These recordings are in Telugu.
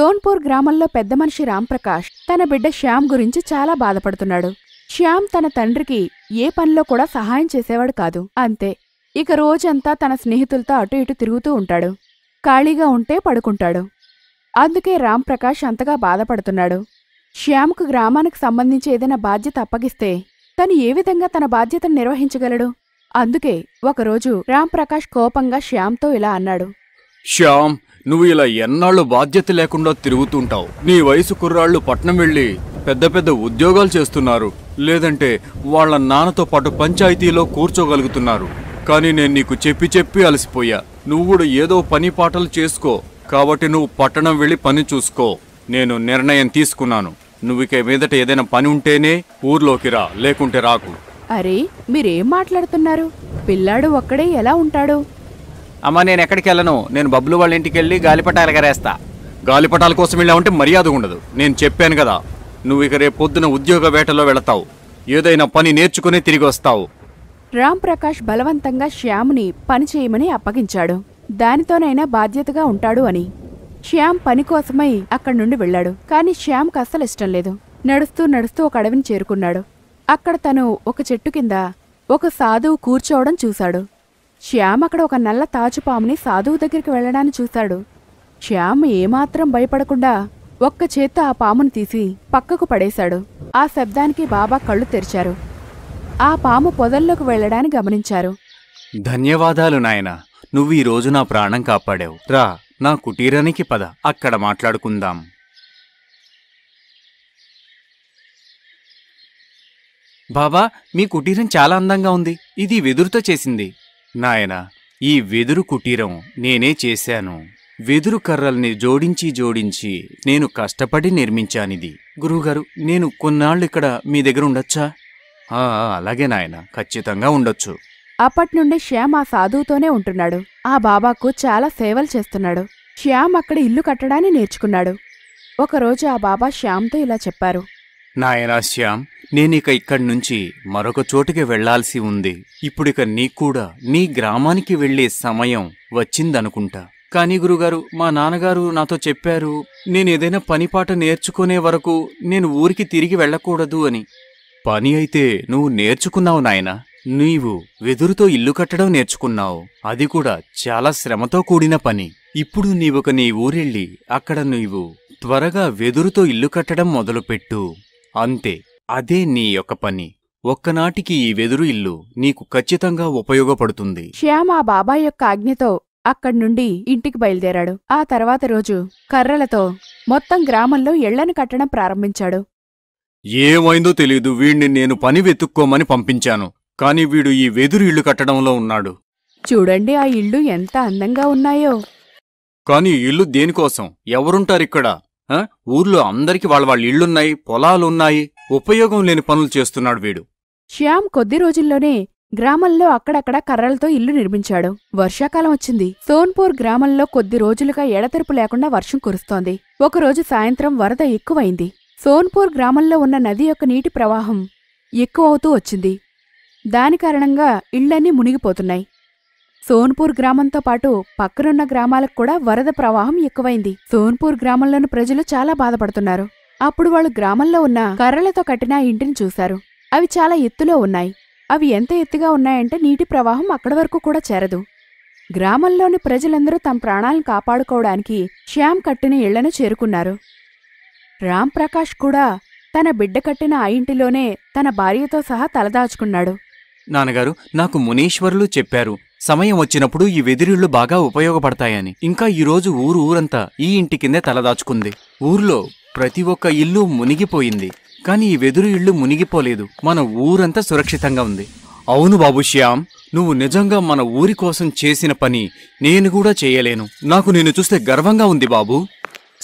సోన్పూర్ గ్రామంలో పెద్ద మనిషి రాంప్రకాష్ తన బిడ్డ శ్యామ్ గురించి చాలా బాధపడుతున్నాడు శ్యామ్ తన తండ్రికి ఏ పనిలో కూడా సహాయం చేసేవాడు కాదు అంతే ఇక రోజంతా తన స్నేహితులతో అటు ఇటు తిరుగుతూ ఉంటాడు ఖాళీగా ఉంటే పడుకుంటాడు అందుకే రాంప్రకాష్ అంతగా బాధపడుతున్నాడు శ్యామ్కు గ్రామానికి సంబంధించి ఏదైనా బాధ్యత అప్పగిస్తే తను ఏ విధంగా తన బాధ్యతను నిర్వహించగలడు అందుకే ఒకరోజు రాంప్రకాష్ కోపంగా శ్యామ్తో ఇలా అన్నాడు శ్యామ్ నువ్వు ఇలా ఎన్నాళ్ళు బాధ్యత లేకుండా తిరుగుతుంటావు నీ వయసు కుర్రాళ్ళు పట్నం వెళ్ళి పెద్ద పెద్ద ఉద్యోగాలు చేస్తున్నారు లేదంటే వాళ్ళ నాన్నతో పాటు పంచాయతీలో కూర్చోగలుగుతున్నారు కానీ నేను నీకు చెప్పి చెప్పి అలసిపోయా నువ్వుడు ఏదో పని పాటలు చేసుకో కాబట్టి నువ్వు పట్టణం వెళ్ళి పని చూసుకో నేను నిర్ణయం తీసుకున్నాను నువ్వు ఇక మీదట ఏదైనా పని ఉంటేనే ఊర్లోకి రా లేకుంటే రాకు అరే మీరేం మాట్లాడుతున్నారు పిల్లాడు ఒక్కడే ఎలా ఉంటాడు అమ్మ నేను ఎక్కడికి వెళ్ళను నేను బబ్బులు వాళ్ళ ఇంటికి వెళ్ళి గాలిపటాలు ఎగరేస్తా గాలిపటాల కోసం వెళ్ళామంటే మర్యాద ఉండదు నేను చెప్పాను కదా నువ్వు ఇక రేపు పొద్దున ఉద్యోగ వేటలో వెళతావు ఏదైనా పని నేర్చుకుని తిరిగి వస్తావు రామ్ ప్రకాష్ బలవంతంగా శ్యామ్ని పని చేయమని అప్పగించాడు దానితోనైనా బాధ్యతగా ఉంటాడు అని శ్యామ్ పని కోసమై అక్కడి నుండి వెళ్ళాడు కానీ శ్యామ్కి అస్సలు ఇష్టం లేదు నడుస్తూ నడుస్తూ ఒక అడవిని చేరుకున్నాడు అక్కడ తను ఒక చెట్టు కింద ఒక సాధువు కూర్చోవడం చూశాడు శ్యామ్ అక్కడ ఒక నల్ల తాచుపాముని సాధువు దగ్గరికి వెళ్లడాన్ని చూశాడు శ్యామ్ ఏమాత్రం భయపడకుండా ఒక్క చేత్త ఆ పామును తీసి పక్కకు పడేశాడు ఆ శబ్దానికి బాబా కళ్ళు తెరిచారు ఆ పాము పొదల్లోకి వెళ్లడాన్ని గమనించారు ధన్యవాదాలు నాయన నువ్వు ఈ రోజు నా ప్రాణం కాపాడావు రా నా కుటీరానికి పద అక్కడ మాట్లాడుకుందాం బాబా మీ కుటీరం చాలా అందంగా ఉంది ఇది వెదురుతో చేసింది నాయన ఈ వెదురు కుటీరం నేనే చేశాను వెదురు కర్రల్ని జోడించి జోడించి నేను కష్టపడి నిర్మించానిది గురువుగారు నేను కొన్నాళ్ళిక్కడ మీ దగ్గర ఉండొచ్చా అలాగే నాయన ఖచ్చితంగా ఉండొచ్చు అప్పట్నుండి శ్యామ్ ఆ సాధువుతోనే ఉంటున్నాడు ఆ బాబాకు చాలా సేవలు చేస్తున్నాడు శ్యామ్ అక్కడ ఇల్లు కట్టడాన్ని నేర్చుకున్నాడు ఒకరోజు ఆ బాబా శ్యామ్తో ఇలా చెప్పారు నాయనా శ్యామ్ నేనిక ఇక్కడి నుంచి మరొక చోటుకి వెళ్లాల్సి ఉంది ఇప్పుడిక నీకూడా నీ గ్రామానికి వెళ్లే సమయం వచ్చిందనుకుంటా కానీ గురుగారు మా నాన్నగారు నాతో చెప్పారు నేనేదైనా పనిపాట నేర్చుకునే వరకు నేను ఊరికి తిరిగి వెళ్ళకూడదు అని పని అయితే నువ్వు నేర్చుకున్నావు నాయనా నీవు వెదురుతో ఇల్లు కట్టడం నేర్చుకున్నావు అది కూడా చాలా శ్రమతో కూడిన పని ఇప్పుడు నీవొక నీ ఊరెళ్ళి అక్కడ నీవు త్వరగా వెదురుతో ఇల్లు కట్టడం మొదలుపెట్టు అంతే అదే నీ యొక్క పని ఒక్కనాటికి ఈ వెదురు ఇల్లు నీకు ఖచ్చితంగా ఉపయోగపడుతుంది శ్యామ ఆ బాబాయ్ యొక్క ఆజ్ఞతో అక్కడి నుండి ఇంటికి బయలుదేరాడు ఆ తర్వాత రోజు కర్రలతో మొత్తం గ్రామంలో ఇళ్లను కట్టడం ప్రారంభించాడు ఏమైందో తెలీదు వీణ్ణి నేను పని వెతుక్కోమని పంపించాను కాని వీడు ఈ వెదురు ఇల్లు కట్టడంలో ఉన్నాడు చూడండి ఆ ఇళ్ళు ఎంత అందంగా ఉన్నాయో కాని ఇల్లు దేనికోసం ఎవరుంటారిక్కడా ఊర్లో అందరికి వాళ్ళ వాళ్ళ ఇళ్లున్నాయి పొలాలున్నాయి ఉపయోగం లేని పనులు చేస్తున్నాడు వీడు శ్యామ్ కొద్ది రోజుల్లోనే గ్రామంలో అక్కడక్కడ కర్రలతో ఇల్లు నిర్మించాడు వర్షాకాలం వచ్చింది సోన్పూర్ గ్రామంలో కొద్ది రోజులుగా ఎడతెరుపు లేకుండా వర్షం కురుస్తోంది ఒకరోజు సాయంత్రం వరద ఎక్కువైంది సోన్పూర్ గ్రామంలో ఉన్న నది యొక్క నీటి ప్రవాహం ఎక్కువవుతూ వచ్చింది దాని కారణంగా ఇళ్లన్నీ మునిగిపోతున్నాయి సోన్పూర్ గ్రామంతో పాటు పక్కనున్న గ్రామాలకు కూడా వరద ప్రవాహం ఎక్కువైంది సోన్పూర్ గ్రామంలోని ప్రజలు చాలా బాధపడుతున్నారు అప్పుడు వాళ్ళు గ్రామంలో ఉన్న కర్రలతో కట్టిన ఇంటిని చూశారు అవి చాలా ఎత్తులో ఉన్నాయి అవి ఎంత ఎత్తుగా ఉన్నాయంటే నీటి ప్రవాహం అక్కడి వరకు కూడా చేరదు గ్రామంలోని ప్రజలందరూ తమ ప్రాణాలను కాపాడుకోవడానికి శ్యామ్ కట్టిన ఇళ్లను చేరుకున్నారు రామ్ ప్రకాష్ కూడా తన బిడ్డ కట్టిన ఆ ఇంటిలోనే తన భార్యతో సహా తలదాచుకున్నాడు నాన్నగారు నాకు మునీశ్వరులు చెప్పారు సమయం వచ్చినప్పుడు ఈ వెదిరిళ్లు బాగా ఉపయోగపడతాయని ఇంకా ఈరోజు ఊరు ఊరంతా ఈ ఇంటి కిందే తలదాచుకుంది ఊర్లో ప్రతి ఒక్క ఇల్లు మునిగిపోయింది కానీ ఈ వెదురు ఇళ్ళు మునిగిపోలేదు మన ఊరంతా సురక్షితంగా ఉంది అవును బాబు శ్యామ్ నువ్వు నిజంగా మన ఊరి కోసం చేసిన పని నేను కూడా చేయలేను నాకు నిన్ను చూస్తే గర్వంగా ఉంది బాబు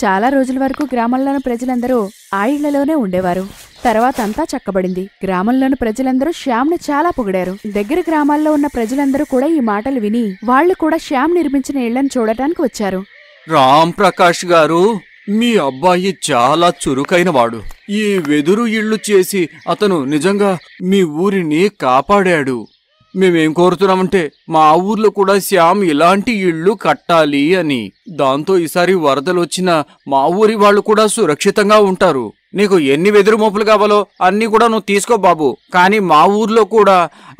చాలా రోజుల వరకు గ్రామంలోని ప్రజలందరూ ఆ ఇళ్లలోనే ఉండేవారు తర్వాత అంతా చక్కబడింది గ్రామంలోని ప్రజలందరూ శ్యామ్ని చాలా పొగిడారు దగ్గర గ్రామాల్లో ఉన్న ప్రజలందరూ కూడా ఈ మాటలు విని వాళ్లు కూడా శ్యామ్ నిర్మించిన ఇళ్లను చూడటానికి వచ్చారు రామ్ ప్రకాష్ గారు మీ అబ్బాయి చాలా చురుకైన వాడు ఈ వెదురు ఇళ్లు చేసి అతను నిజంగా మీ ఊరిని కాపాడాడు మేమేం కోరుతున్నామంటే మా ఊర్లో కూడా శ్యామ్ ఇలాంటి ఇళ్ళు కట్టాలి అని దాంతో ఈసారి వరదలు వచ్చిన మా ఊరి వాళ్ళు కూడా సురక్షితంగా ఉంటారు నీకు ఎన్ని వెదురు మోపులు కావాలో అన్నీ కూడా నువ్వు తీసుకో బాబు కానీ మా ఊర్లో కూడా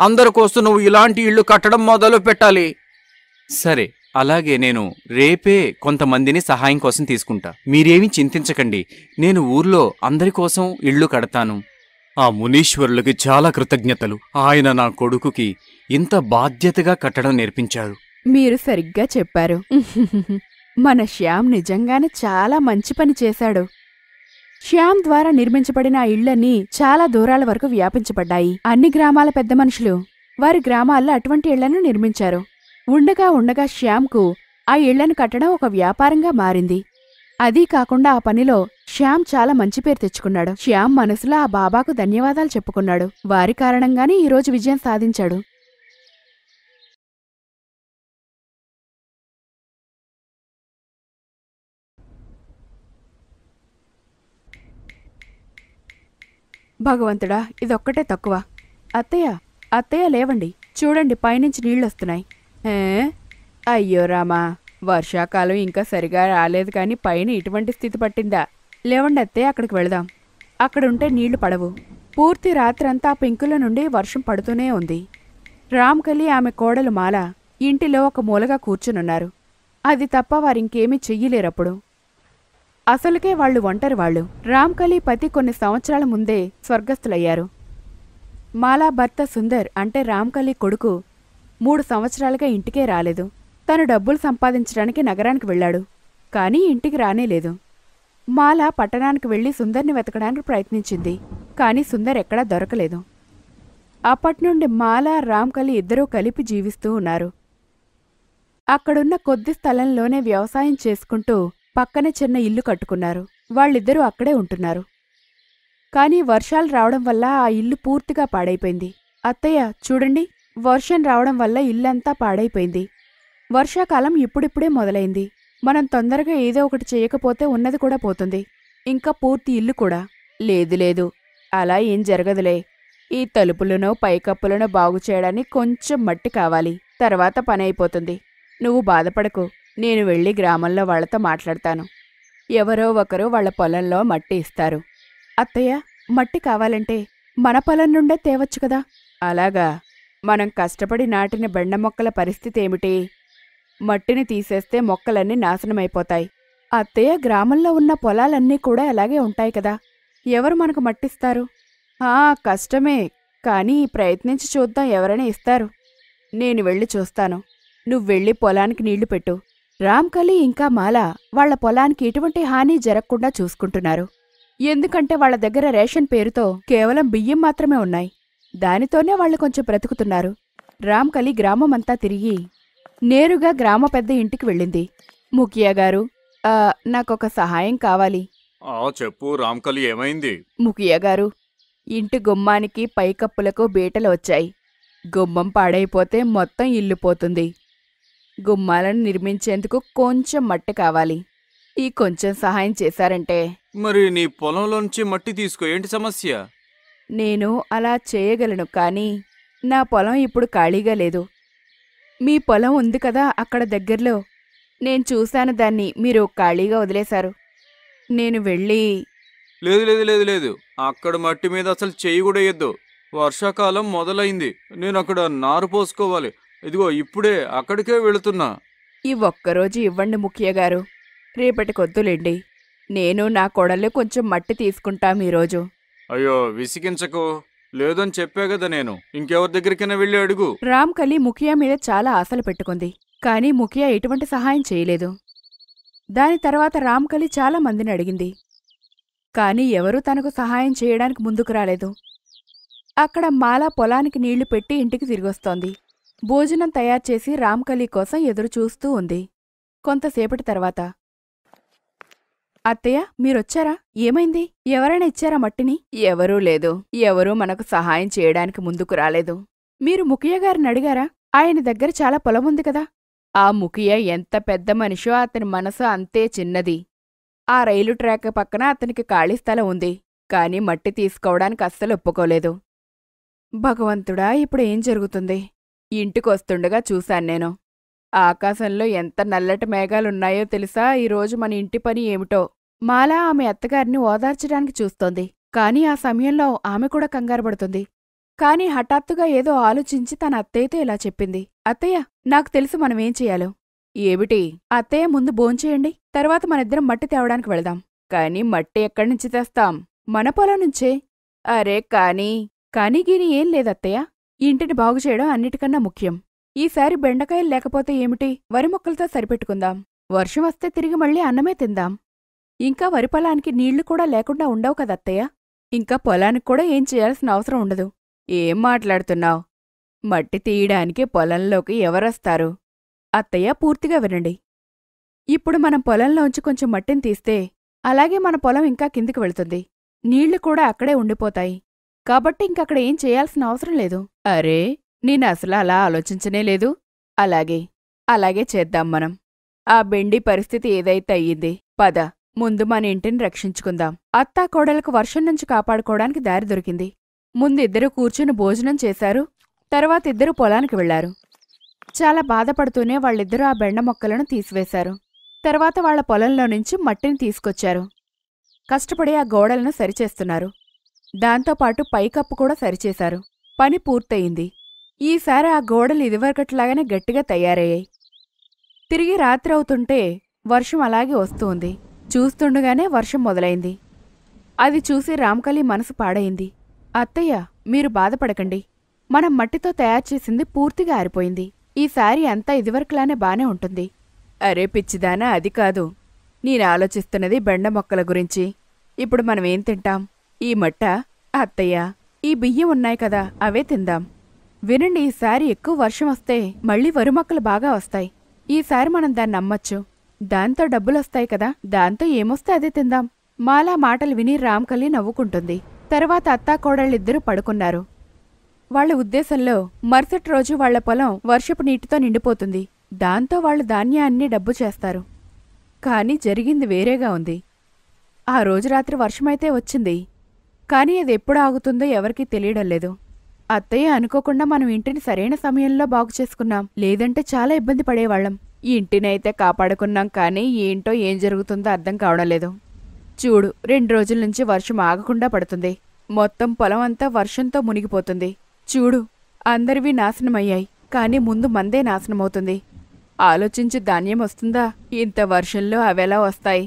అందరి కోసం నువ్వు ఇలాంటి ఇళ్ళు కట్టడం మొదలు పెట్టాలి సరే అలాగే నేను రేపే కొంతమందిని సహాయం కోసం తీసుకుంటా మీరేమీ చింతించకండి నేను ఊర్లో అందరి కోసం ఇళ్ళు కడతాను ఆ మునీశ్వరులకి చాలా కృతజ్ఞతలు ఆయన నా కొడుకుకి ఇంత బాధ్యతగా కట్టడం నేర్పించాడు మీరు సరిగ్గా చెప్పారు మన శ్యామ్ నిజంగానే చాలా మంచి పని చేశాడు శ్యామ్ ద్వారా నిర్మించబడిన ఆ ఇళ్లన్నీ చాలా దూరాల వరకు వ్యాపించబడ్డాయి అన్ని గ్రామాల పెద్ద మనుషులు వారి గ్రామాల్లో అటువంటి ఇళ్లను నిర్మించారు ఉండగా ఉండగా శ్యామ్కు ఆ ఇళ్లను కట్టడం ఒక వ్యాపారంగా మారింది అదీ కాకుండా ఆ పనిలో శ్యామ్ చాలా మంచి పేరు తెచ్చుకున్నాడు శ్యామ్ మనసులో ఆ బాబాకు ధన్యవాదాలు చెప్పుకున్నాడు వారి కారణంగానే ఈరోజు విజయం సాధించాడు భగవంతుడా ఇదొక్కటే తక్కువ అత్తయ్య అత్తయ్య లేవండి చూడండి పైనుంచి నీళ్ళొస్తున్నాయి అయ్యో రామా వర్షాకాలం ఇంకా సరిగా రాలేదు కానీ పైన ఇటువంటి స్థితి పట్టిందా లేవండి అత్తయ్య అక్కడికి వెళదాం అక్కడుంటే నీళ్లు పడవు పూర్తి రాత్రంతా పెంకుల నుండి వర్షం పడుతూనే ఉంది రామ్కలి ఆమె కోడలు మాల ఇంటిలో ఒక మూలగా కూర్చునున్నారు అది తప్ప వారింకేమీ చెయ్యలేరప్పుడు అసలుకే వాళ్ళు ఒంటరి వాళ్ళు రామ్కలి పతి కొన్ని సంవత్సరాల ముందే స్వర్గస్థులయ్యారు మాలా భర్త సుందర్ అంటే రామ్కలి కొడుకు మూడు సంవత్సరాలుగా ఇంటికే రాలేదు తను డబ్బులు సంపాదించడానికి నగరానికి వెళ్ళాడు కానీ ఇంటికి రానేలేదు మాల పట్టణానికి వెళ్ళి సుందర్ని వెతకడానికి ప్రయత్నించింది కానీ సుందర్ ఎక్కడా దొరకలేదు అప్పటినుండి మాల రామ్కలి ఇద్దరూ కలిపి జీవిస్తూ ఉన్నారు అక్కడున్న కొద్ది స్థలంలోనే వ్యవసాయం చేసుకుంటూ పక్కనే చిన్న ఇల్లు కట్టుకున్నారు వాళ్ళిద్దరూ అక్కడే ఉంటున్నారు కానీ వర్షాలు రావడం వల్ల ఆ ఇల్లు పూర్తిగా పాడైపోయింది అత్తయ్య చూడండి వర్షం రావడం వల్ల ఇల్లంతా పాడైపోయింది వర్షాకాలం ఇప్పుడిప్పుడే మొదలైంది మనం తొందరగా ఏదో ఒకటి చేయకపోతే ఉన్నది కూడా పోతుంది ఇంకా పూర్తి ఇల్లు కూడా లేదు లేదు అలా ఏం జరగదులే ఈ తలుపులను పైకప్పులను బాగు చేయడానికి కొంచెం మట్టి కావాలి తర్వాత పని అయిపోతుంది నువ్వు బాధపడకు నేను వెళ్ళి గ్రామంలో వాళ్లతో మాట్లాడతాను ఎవరో ఒకరు వాళ్ల పొలంలో మట్టి ఇస్తారు అత్తయ్య మట్టి కావాలంటే మన పొలం నుండే తేవచ్చు కదా అలాగా మనం కష్టపడి నాటిన బెండ మొక్కల పరిస్థితి ఏమిటి మట్టిని తీసేస్తే మొక్కలన్నీ నాశనమైపోతాయి అత్తయ్య గ్రామంలో ఉన్న పొలాలన్నీ కూడా అలాగే ఉంటాయి కదా ఎవరు మనకు మట్టిస్తారు ఆ కష్టమే కానీ ప్రయత్నించి చూద్దాం ఎవరైనా ఇస్తారు నేను వెళ్ళి చూస్తాను నువ్వెళ్ళి పొలానికి నీళ్లు పెట్టు రామ్కలి ఇంకా మాల వాళ్ల పొలానికి ఎటువంటి హాని జరగకుండా చూసుకుంటున్నారు ఎందుకంటే వాళ్ల దగ్గర రేషన్ పేరుతో కేవలం బియ్యం మాత్రమే ఉన్నాయి దానితోనే వాళ్ళు కొంచెం బ్రతుకుతున్నారు రామ్కలి గ్రామమంతా తిరిగి నేరుగా గ్రామ పెద్ద ఇంటికి వెళ్ళింది ముఖియా గారు నాకొక సహాయం కావాలి చెప్పు రామ్కలి ఏమైంది ముఖియా గారు ఇంటి గుమ్మానికి పైకప్పులకు బీటలు వచ్చాయి గుమ్మం పాడైపోతే మొత్తం ఇల్లు పోతుంది గుమ్మాలను నిర్మించేందుకు కొంచెం మట్టి కావాలి ఈ కొంచెం సహాయం చేశారంటే మరి నీ పొలంలోంచి మట్టి తీసుకో ఏంటి సమస్య నేను అలా చేయగలను కానీ నా పొలం ఇప్పుడు ఖాళీగా లేదు మీ పొలం ఉంది కదా అక్కడ దగ్గరలో నేను చూశాను దాన్ని మీరు ఖాళీగా వదిలేశారు నేను వెళ్ళి లేదు లేదు లేదు లేదు అక్కడ మట్టి మీద అసలు చేయి కూడా వేయద్దు వర్షాకాలం మొదలైంది నేను అక్కడ నారు పోసుకోవాలి ఇదిగో ఇప్పుడే అక్కడికే వెళుతున్నా ఈ ఒక్కరోజు ఇవ్వండి ముఖ్య గారు రేపటి కొద్దులేండి నేను నా కొడలు కొంచెం మట్టి తీసుకుంటాం ఈరోజు అయ్యో విసిగించకు లేదని చెప్పా కదా నేను ఇంకెవరి దగ్గరికైనా వెళ్ళి అడుగు రామ్ కలి ముఖియా మీద చాలా ఆశలు పెట్టుకుంది కానీ ముఖియా ఎటువంటి సహాయం చేయలేదు దాని తర్వాత రామ్ కలి చాలా మందిని అడిగింది కానీ ఎవరూ తనకు సహాయం చేయడానికి ముందుకు రాలేదు అక్కడ మాలా పొలానికి నీళ్లు పెట్టి ఇంటికి తిరిగొస్తోంది భోజనం తయారు చేసి కలి కోసం ఎదురు చూస్తూ ఉంది కొంతసేపటి తర్వాత అత్తయ్య మీరొచ్చారా ఏమైంది ఎవరైనా ఇచ్చారా మట్టిని ఎవరూ లేదు ఎవరూ మనకు సహాయం చేయడానికి ముందుకు రాలేదు మీరు ముఖియ గారిని అడిగారా ఆయన దగ్గర చాలా పొలముంది కదా ఆ ముఖియ ఎంత పెద్ద మనిషో అతని మనసు అంతే చిన్నది ఆ రైలు ట్రాక్ పక్కన అతనికి ఖాళీ స్థలం ఉంది కాని మట్టి తీసుకోవడానికి అస్సలు ఒప్పుకోలేదు భగవంతుడా ఇప్పుడేం జరుగుతుంది ఇంటికొస్తుండగా చూశాను నేను ఆకాశంలో ఎంత నల్లటి మేఘాలు ఉన్నాయో తెలుసా ఈరోజు మన ఇంటి పని ఏమిటో మాలా ఆమె అత్తగారిని ఓదార్చడానికి చూస్తోంది కాని ఆ సమయంలో ఆమె కూడా కంగారుపడుతుంది కాని హఠాత్తుగా ఏదో ఆలోచించి తన అత్తయ్యతో ఇలా చెప్పింది అత్తయ్య నాకు తెలుసు మనమేం చేయాలో ఏమిటి అత్తయ్య ముందు భోంచేయండి తర్వాత మనిద్దరం మట్టి తేవడానికి వెళదాం కాని మట్టి ఎక్కడి నుంచి తెస్తాం మన పొలం నుంచే అరే కాని కానీ గిని ఏం లేదత్తయ్య ఇంటిని బాగుచేయడం అన్నిటికన్నా ముఖ్యం ఈసారి బెండకాయలు లేకపోతే ఏమిటి వరి మొక్కలతో సరిపెట్టుకుందాం వర్షం వస్తే తిరిగి మళ్ళీ అన్నమే తిందాం ఇంకా వరి పొలానికి నీళ్లు కూడా లేకుండా ఉండవు కదత్తయ్య ఇంకా పొలానికి కూడా ఏం చేయాల్సిన అవసరం ఉండదు ఏం మాట్లాడుతున్నావు మట్టి తీయడానికి పొలంలోకి ఎవరొస్తారు అత్తయ్య పూర్తిగా వినండి ఇప్పుడు మనం పొలంలోంచి కొంచెం మట్టిని తీస్తే అలాగే మన పొలం ఇంకా కిందికి వెళుతుంది నీళ్లు కూడా అక్కడే ఉండిపోతాయి కాబట్టి ఇంకక్కడ ఏం చేయాల్సిన అవసరం లేదు అరే నేను అసలు అలా ఆలోచించనే లేదు అలాగే అలాగే చేద్దాం మనం ఆ బెండి పరిస్థితి ఏదైతే అయ్యింది పద ముందు మన ఇంటిని రక్షించుకుందాం అత్తా కోడలకు వర్షం నుంచి కాపాడుకోవడానికి దారి దొరికింది ముందు కూర్చుని భోజనం చేశారు తర్వాత ఇద్దరు పొలానికి వెళ్లారు చాలా బాధపడుతూనే వాళ్ళిద్దరూ ఆ బెండ మొక్కలను తీసివేశారు తర్వాత వాళ్ల పొలంలో నుంచి మట్టిని తీసుకొచ్చారు కష్టపడి ఆ గోడలను సరిచేస్తున్నారు దాంతోపాటు పైకప్పు కూడా సరిచేశారు పని పూర్తయింది ఈసారి ఆ గోడలు ఇదివరకట్లాగానే గట్టిగా తయారయ్యాయి తిరిగి రాత్రి అవుతుంటే వర్షం అలాగే వస్తుంది చూస్తుండగానే వర్షం మొదలైంది అది చూసి రామకలి మనసు పాడైంది అత్తయ్య మీరు బాధపడకండి మనం మట్టితో తయారు చేసింది పూర్తిగా ఆరిపోయింది ఈసారి అంతా ఇదివరకులానే బానే ఉంటుంది అరే పిచ్చిదానా అది కాదు నేను ఆలోచిస్తున్నది బెండ మొక్కల గురించి ఇప్పుడు మనం ఏం తింటాం ఈ మట్ట అత్తయ్య ఈ బియ్యం ఉన్నాయి కదా అవే తిందాం వినండి ఈసారి ఎక్కువ వర్షం వస్తే మళ్ళీ వరుమక్కలు బాగా వస్తాయి ఈసారి మనం దాన్ని నమ్మచ్చు దాంతో డబ్బులొస్తాయి కదా దాంతో ఏమొస్తే అదే తిందాం మాలా మాటలు విని రామ్కల్లి నవ్వుకుంటుంది తర్వాత అత్తాకోడళ్ళిద్దరూ పడుకున్నారు వాళ్ల ఉద్దేశంలో మరుసటి రోజు వాళ్ల పొలం వర్షపు నీటితో నిండిపోతుంది దాంతో వాళ్లు ధాన్యాన్ని డబ్బు చేస్తారు కానీ జరిగింది వేరేగా ఉంది ఆ రోజు రాత్రి వర్షమైతే వచ్చింది కానీ అది ఎప్పుడు ఆగుతుందో ఎవరికీ తెలియడం లేదు అత్తయ్య అనుకోకుండా మనం ఇంటిని సరైన సమయంలో బాగు చేసుకున్నాం లేదంటే చాలా ఇబ్బంది పడేవాళ్ళం ఇంటిని అయితే కాపాడుకున్నాం కానీ ఏంటో ఏం జరుగుతుందో అర్థం కావడం లేదు చూడు రెండు రోజుల నుంచి వర్షం ఆగకుండా పడుతుంది మొత్తం పొలం అంతా వర్షంతో మునిగిపోతుంది చూడు అందరివి నాశనమయ్యాయి కానీ ముందు మందే నాశనమవుతుంది ఆలోచించి ధాన్యం వస్తుందా ఇంత వర్షంలో అవెలా వస్తాయి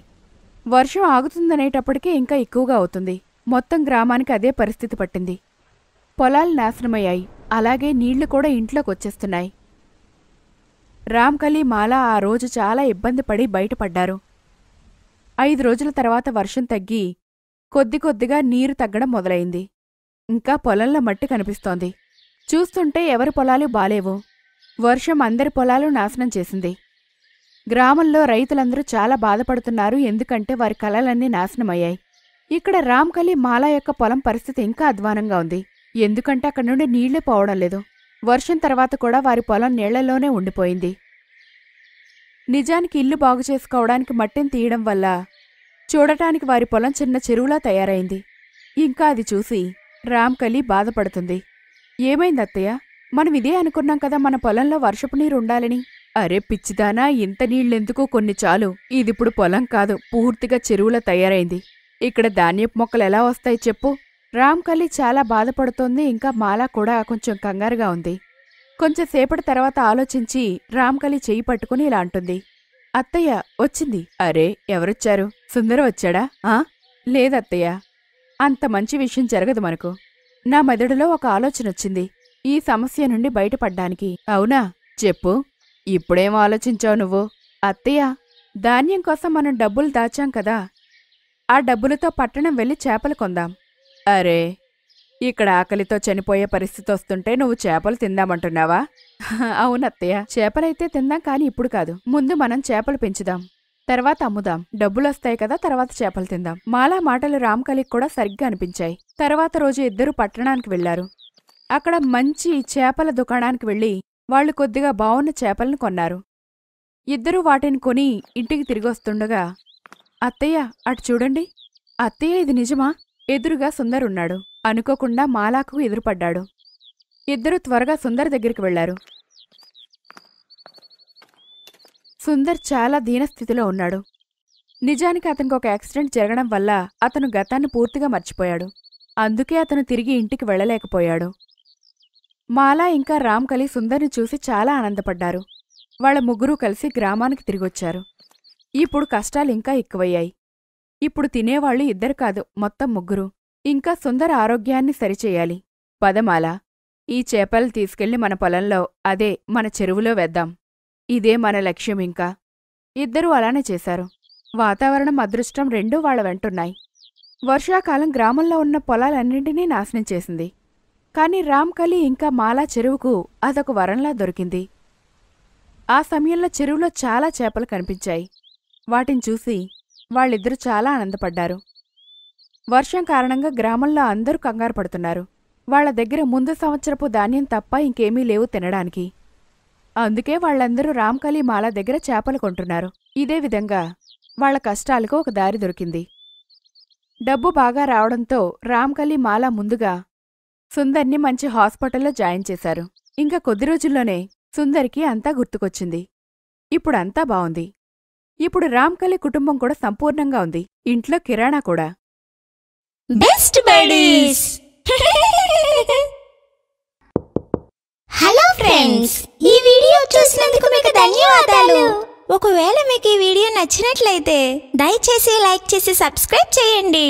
వర్షం ఆగుతుందనేటప్పటికీ ఇంకా ఎక్కువగా అవుతుంది మొత్తం గ్రామానికి అదే పరిస్థితి పట్టింది పొలాలు నాశనమయ్యాయి అలాగే నీళ్లు కూడా ఇంట్లోకి వచ్చేస్తున్నాయి రామ్కలి మాల ఆ రోజు చాలా ఇబ్బంది పడి బయటపడ్డారు ఐదు రోజుల తర్వాత వర్షం తగ్గి కొద్ది కొద్దిగా నీరు తగ్గడం మొదలైంది ఇంకా పొలంలో మట్టి కనిపిస్తోంది చూస్తుంటే ఎవరి పొలాలు బాలేవు వర్షం అందరి పొలాలు నాశనం చేసింది గ్రామంలో రైతులందరూ చాలా బాధపడుతున్నారు ఎందుకంటే వారి కలలన్నీ నాశనమయ్యాయి ఇక్కడ రామ్కలి మాల యొక్క పొలం పరిస్థితి ఇంకా అధ్వానంగా ఉంది ఎందుకంటే అక్కడి నుండి నీళ్లే పోవడం లేదు వర్షం తర్వాత కూడా వారి పొలం నీళ్లలోనే ఉండిపోయింది నిజానికి ఇల్లు బాగు చేసుకోవడానికి మట్టిని తీయడం వల్ల చూడటానికి వారి పొలం చిన్న చెరువులా తయారైంది ఇంకా అది చూసి రామ్కలి బాధపడుతుంది ఏమైంది అత్తయ్య మనం ఇదే అనుకున్నాం కదా మన పొలంలో వర్షపు నీరు ఉండాలని అరే పిచ్చిదానా ఇంత నీళ్ళెందుకు కొన్ని చాలు ఇదిప్పుడు పొలం కాదు పూర్తిగా చెరువులా తయారైంది ఇక్కడ ధాన్యపు మొక్కలు ఎలా వస్తాయి చెప్పు రామ్కలి చాలా బాధపడుతోంది ఇంకా మాలా కూడా కొంచెం కంగారుగా ఉంది కొంచెంసేపటి తర్వాత ఆలోచించి రామ్కలి చెయ్యి పట్టుకుని ఇలా అంటుంది అత్తయ్య వచ్చింది అరే ఎవరొచ్చారు సుందర వచ్చాడా ఆ లేదత్తయ్య అంత మంచి విషయం జరగదు మనకు నా మెదడులో ఒక ఆలోచన వచ్చింది ఈ సమస్య నుండి బయటపడ్డానికి అవునా చెప్పు ఇప్పుడేం ఆలోచించావు నువ్వు అత్తయ్య ధాన్యం కోసం మనం డబ్బులు దాచాం కదా ఆ డబ్బులతో పట్టణం వెళ్ళి చేపలు కొందాం అరే ఇక్కడ ఆకలితో చనిపోయే పరిస్థితి వస్తుంటే నువ్వు చేపలు తిందామంటున్నావా అవునత్తయ్య చేపలైతే తిందాం కానీ ఇప్పుడు కాదు ముందు మనం చేపలు పెంచుదాం తర్వాత అమ్ముదాం డబ్బులొస్తాయి కదా తర్వాత చేపలు తిందాం మాలా మాటలు రామ్కలికి కూడా సరిగ్గా అనిపించాయి తర్వాత రోజు ఇద్దరు పట్టణానికి వెళ్లారు అక్కడ మంచి చేపల దుకాణానికి వెళ్ళి వాళ్లు కొద్దిగా బావున్న చేపలను కొన్నారు ఇద్దరూ వాటిని కొని ఇంటికి తిరిగొస్తుండగా అత్తయ్య అటు చూడండి అత్తయ్య ఇది నిజమా ఎదురుగా సుందరున్నాడు అనుకోకుండా మాలాకు ఎదురుపడ్డాడు ఇద్దరూ త్వరగా సుందర్ దగ్గరికి వెళ్లారు సుందర్ చాలా దీనస్థితిలో ఉన్నాడు నిజానికి అతనికి ఒక యాక్సిడెంట్ జరగడం వల్ల అతను గతాన్ని పూర్తిగా మర్చిపోయాడు అందుకే అతను తిరిగి ఇంటికి వెళ్ళలేకపోయాడు మాలా ఇంకా రామ్ కలి సుందర్ని చూసి చాలా ఆనందపడ్డారు వాళ్ళ ముగ్గురూ కలిసి గ్రామానికి తిరిగొచ్చారు ఇప్పుడు కష్టాలు ఇంకా ఎక్కువయ్యాయి ఇప్పుడు తినేవాళ్లు ఇద్దరు కాదు మొత్తం ముగ్గురు ఇంకా సుందర ఆరోగ్యాన్ని సరిచేయాలి పదమాల ఈ చేపలు తీసుకెళ్లి మన పొలంలో అదే మన చెరువులో వేద్దాం ఇదే మన లక్ష్యం ఇంకా ఇద్దరూ అలానే చేశారు వాతావరణం అదృష్టం రెండూ వాళ్ల వెంటున్నాయి వర్షాకాలం గ్రామంలో ఉన్న పొలాలన్నింటినీ నాశనం చేసింది కాని రామ్కలి ఇంకా మాలా చెరువుకు అదొక వరంలా దొరికింది ఆ సమయంలో చెరువులో చాలా చేపలు కనిపించాయి వాటిని చూసి వాళ్ళిద్దరూ చాలా ఆనందపడ్డారు వర్షం కారణంగా గ్రామంలో అందరూ కంగారు పడుతున్నారు వాళ్ల దగ్గర ముందు సంవత్సరపు ధాన్యం తప్ప ఇంకేమీ లేవు తినడానికి అందుకే వాళ్ళందరూ రామ్కలీ మాల దగ్గర చేపలు కొంటున్నారు ఇదే విధంగా వాళ్ల కష్టాలకు ఒక దారి దొరికింది డబ్బు బాగా రావడంతో రామ్కలీ మాల ముందుగా సుందర్ని మంచి హాస్పిటల్లో జాయిన్ చేశారు ఇంకా కొద్ది రోజుల్లోనే సుందర్కి అంతా గుర్తుకొచ్చింది ఇప్పుడంతా బావుంది ఇప్పుడు రామ్కలి కుటుంబం కూడా సంపూర్ణంగా ఉంది ఇంట్లో కిరాణా కూడా బెస్ట్ బడీస్ హలో ఫ్రెండ్స్ ఈ వీడియో చూసినందుకు మీకు ధన్యవాదాలు ఒకవేళ మీకు ఈ వీడియో నచ్చినట్లయితే దయచేసి లైక్ చేసి సబ్స్క్రైబ్ చేయండి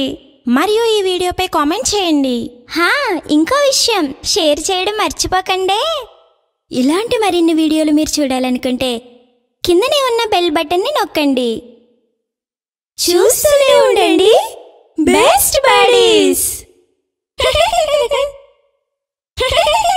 మరియు ఈ వీడియోపై కామెంట్ చేయండి హా ఇంకో విషయం షేర్ చేయడం మర్చిపోకండి ఇలాంటి మరిన్ని వీడియోలు మీరు చూడాలనుకుంటే కిందనే ఉన్న బెల్ ని నొక్కండి చూస్తూనే ఉండండి బెస్ట్ బాడీస్